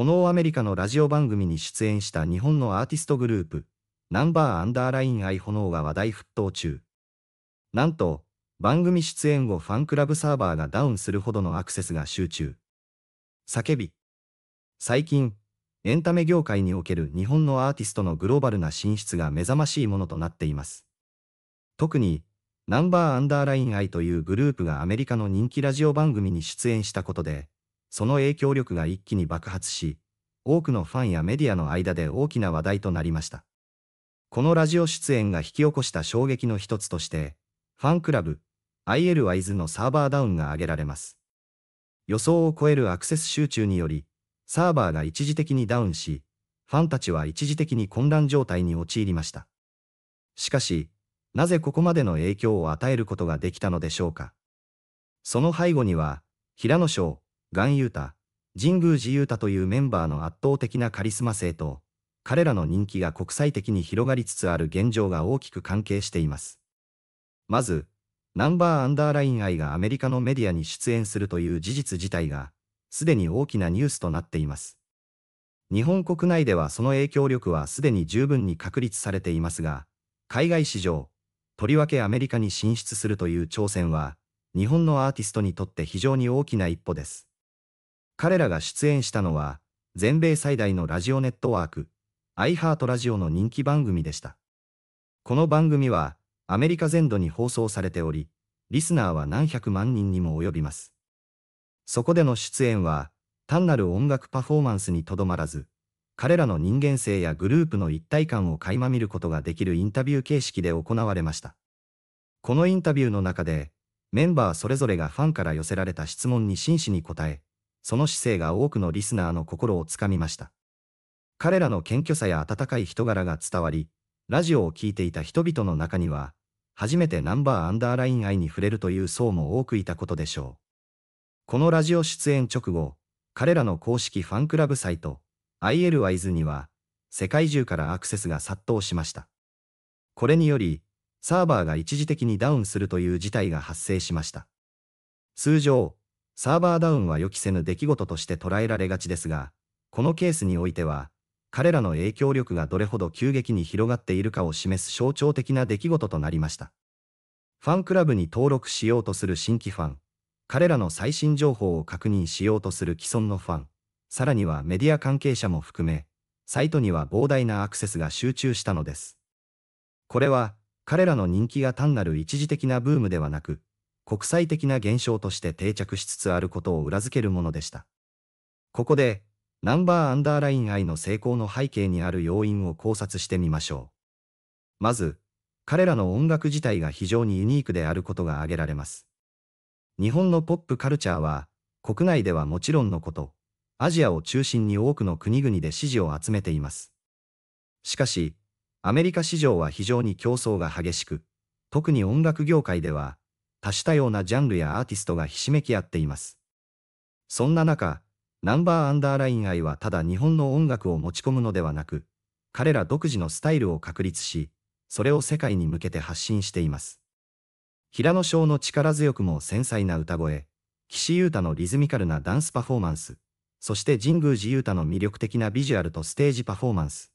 このアメリカのラジオ番組に出演した日本のアーティストグループ、ナンバーアンダーラインアイ炎が話題沸騰中。なんと、番組出演後ファンクラブサーバーがダウンするほどのアクセスが集中。叫び。最近、エンタメ業界における日本のアーティストのグローバルな進出が目覚ましいものとなっています。特に、ナンバーアンダーラインアイというグループがアメリカの人気ラジオ番組に出演したことで、その影響力が一気に爆発し、多くのファンやメディアの間で大きな話題となりました。このラジオ出演が引き起こした衝撃の一つとして、ファンクラブ、ILYZ のサーバーダウンが挙げられます。予想を超えるアクセス集中により、サーバーが一時的にダウンし、ファンたちは一時的に混乱状態に陥りました。しかし、なぜここまでの影響を与えることができたのでしょうか。その背後には、平野翔、元ユータ、神宮寺ユータというメンバーの圧倒的なカリスマ性と、彼らの人気が国際的に広がりつつある現状が大きく関係しています。まず、ナンバーアンダーライン愛がアメリカのメディアに出演するという事実自体が、すでに大きなニュースとなっています。日本国内ではその影響力はすでに十分に確立されていますが、海外市場、とりわけアメリカに進出するという挑戦は、日本のアーティストにとって非常に大きな一歩です。彼らが出演したのは、全米最大のラジオネットワーク、アイハートラジオの人気番組でした。この番組は、アメリカ全土に放送されており、リスナーは何百万人にも及びます。そこでの出演は、単なる音楽パフォーマンスにとどまらず、彼らの人間性やグループの一体感を垣間見ることができるインタビュー形式で行われました。このインタビューの中で、メンバーそれぞれがファンから寄せられた質問に真摯に答え、その姿勢が多くのリスナーの心をつかみました。彼らの謙虚さや温かい人柄が伝わり、ラジオを聴いていた人々の中には、初めてナンバーアンダーライン愛に触れるという層も多くいたことでしょう。このラジオ出演直後、彼らの公式ファンクラブサイト、i l y z s には、世界中からアクセスが殺到しました。これにより、サーバーが一時的にダウンするという事態が発生しました。通常、サーバーダウンは予期せぬ出来事として捉えられがちですが、このケースにおいては、彼らの影響力がどれほど急激に広がっているかを示す象徴的な出来事となりました。ファンクラブに登録しようとする新規ファン、彼らの最新情報を確認しようとする既存のファン、さらにはメディア関係者も含め、サイトには膨大なアクセスが集中したのです。これは、彼らの人気が単なる一時的なブームではなく、国際的な現象として定着しつつあることを裏付けるものでした。ここで、ナンバーアンダーライン I の成功の背景にある要因を考察してみましょう。まず、彼らの音楽自体が非常にユニークであることが挙げられます。日本のポップカルチャーは、国内ではもちろんのこと、アジアを中心に多くの国々で支持を集めています。しかし、アメリカ市場は非常に競争が激しく、特に音楽業界では、多種多様なジャンルやアーティストがひしめき合っています。そんな中、ナンバーアンダーライン愛はただ日本の音楽を持ち込むのではなく、彼ら独自のスタイルを確立し、それを世界に向けて発信しています。平野翔の力強くも繊細な歌声、岸優太のリズミカルなダンスパフォーマンス、そして神宮寺優太の魅力的なビジュアルとステージパフォーマンス。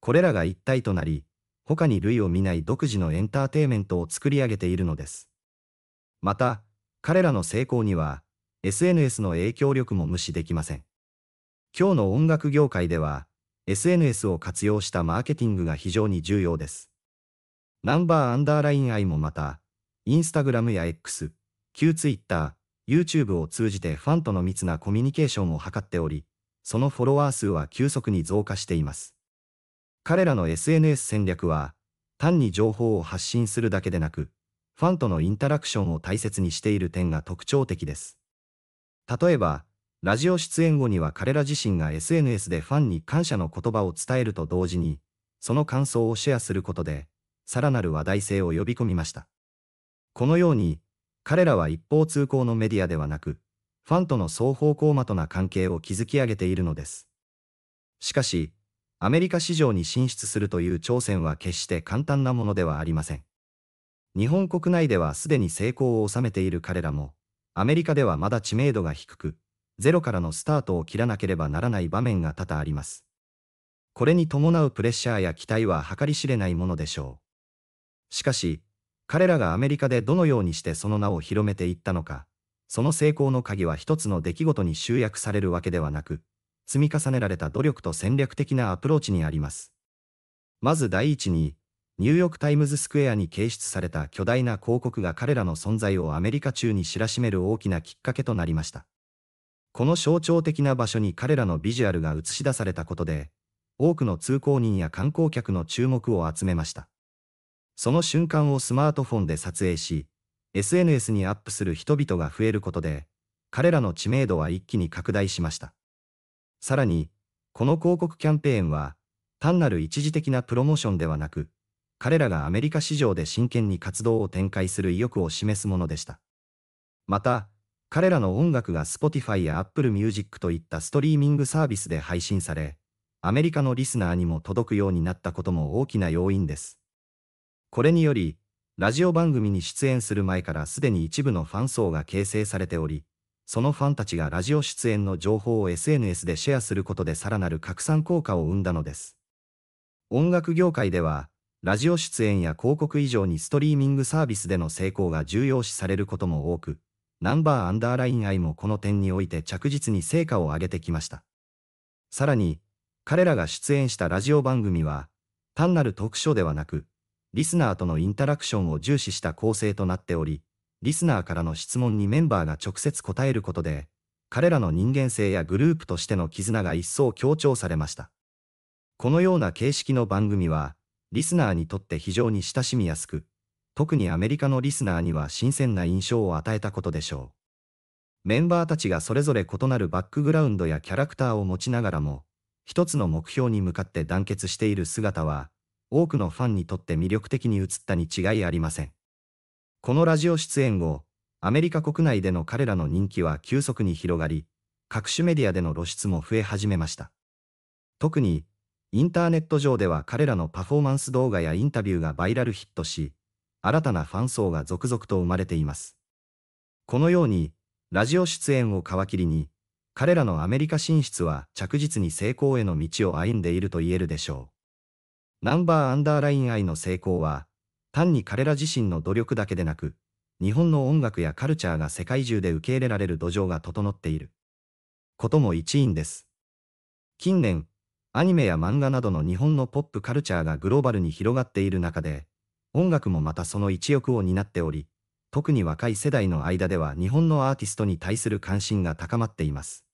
これらが一体となり、他に類を見ない独自のエンターテイメントを作り上げているのです。また、彼らの成功には、SNS の影響力も無視できません。今日の音楽業界では、SNS を活用したマーケティングが非常に重要です。ナンバーアンダーライン愛もまた、インスタグラムや X、旧 Twitter、YouTube を通じてファンとの密なコミュニケーションを図っており、そのフォロワー数は急速に増加しています。彼らの SNS 戦略は、単に情報を発信するだけでなく、ファンとのインタラクションを大切にしている点が特徴的です。例えば、ラジオ出演後には彼ら自身が SNS でファンに感謝の言葉を伝えると同時に、その感想をシェアすることで、さらなる話題性を呼び込みました。このように、彼らは一方通行のメディアではなく、ファンとの双方向的な関係を築き上げているのです。しかし、アメリカ市場に進出するという挑戦は決して簡単なものではありません。日本国内ではすでに成功を収めている彼らも、アメリカではまだ知名度が低く、ゼロからのスタートを切らなければならない場面が多々あります。これに伴うプレッシャーや期待は計り知れないものでしょう。しかし、彼らがアメリカでどのようにしてその名を広めていったのか、その成功の鍵は一つの出来事に集約されるわけではなく、積み重ねられた努力と戦略的なアプローチにあります。まず第一に、ニューヨーク・タイムズスクエアに掲出された巨大な広告が彼らの存在をアメリカ中に知らしめる大きなきっかけとなりました。この象徴的な場所に彼らのビジュアルが映し出されたことで、多くの通行人や観光客の注目を集めました。その瞬間をスマートフォンで撮影し、SNS にアップする人々が増えることで、彼らの知名度は一気に拡大しました。さらに、この広告キャンペーンは、単なる一時的なプロモーションではなく、彼らがアメリカ市場で真剣に活動を展開する意欲を示すものでした。また、彼らの音楽が Spotify や Apple Music といったストリーミングサービスで配信され、アメリカのリスナーにも届くようになったことも大きな要因です。これにより、ラジオ番組に出演する前からすでに一部のファン層が形成されており、そのファンたちがラジオ出演の情報を SNS でシェアすることでさらなる拡散効果を生んだのです。音楽業界では、ラジオ出演や広告以上にストリーミングサービスでの成功が重要視されることも多く、ナンバーアンダーライン愛もこの点において着実に成果を上げてきました。さらに、彼らが出演したラジオ番組は、単なる特書ではなく、リスナーとのインタラクションを重視した構成となっており、リスナーからの質問にメンバーが直接答えることで、彼らの人間性やグループとしての絆が一層強調されました。このような形式の番組は、リスナーにとって非常に親しみやすく、特にアメリカのリスナーには新鮮な印象を与えたことでしょう。メンバーたちがそれぞれ異なるバックグラウンドやキャラクターを持ちながらも、一つの目標に向かって団結している姿は、多くのファンにとって魅力的に映ったに違いありません。このラジオ出演後、アメリカ国内での彼らの人気は急速に広がり、各種メディアでの露出も増え始めました。特に、インターネット上では彼らのパフォーマンス動画やインタビューがバイラルヒットし、新たなファン層が続々と生まれています。このように、ラジオ出演を皮切りに、彼らのアメリカ進出は着実に成功への道を歩んでいると言えるでしょう。ナンバーアンダーライン愛の成功は、単に彼ら自身の努力だけでなく、日本の音楽やカルチャーが世界中で受け入れられる土壌が整っている。ことも一因です。近年、アニメや漫画などの日本のポップカルチャーがグローバルに広がっている中で、音楽もまたその一翼を担っており、特に若い世代の間では日本のアーティストに対する関心が高まっています。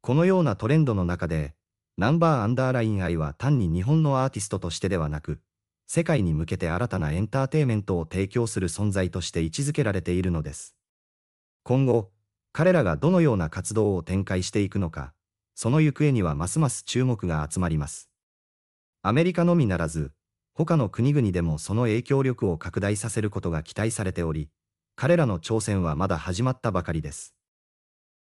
このようなトレンドの中で、ナンバーアンダーライン愛は単に日本のアーティストとしてではなく、世界に向けて新たなエンターテイメントを提供する存在として位置づけられているのです。今後、彼らがどのような活動を展開していくのか、その行方にはますます注目が集まります。アメリカのみならず、他の国々でもその影響力を拡大させることが期待されており、彼らの挑戦はまだ始まったばかりです。